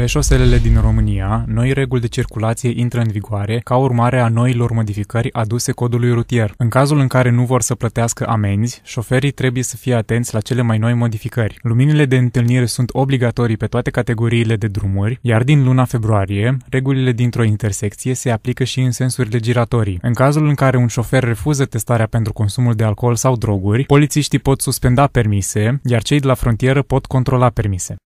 Pe șoselele din România, noi reguli de circulație intră în vigoare ca urmare a noilor modificări aduse codului rutier. În cazul în care nu vor să plătească amenzi, șoferii trebuie să fie atenți la cele mai noi modificări. Luminile de întâlnire sunt obligatorii pe toate categoriile de drumuri, iar din luna februarie, regulile dintr-o intersecție se aplică și în sensurile giratorii. În cazul în care un șofer refuză testarea pentru consumul de alcool sau droguri, polițiștii pot suspenda permise, iar cei de la frontieră pot controla permise.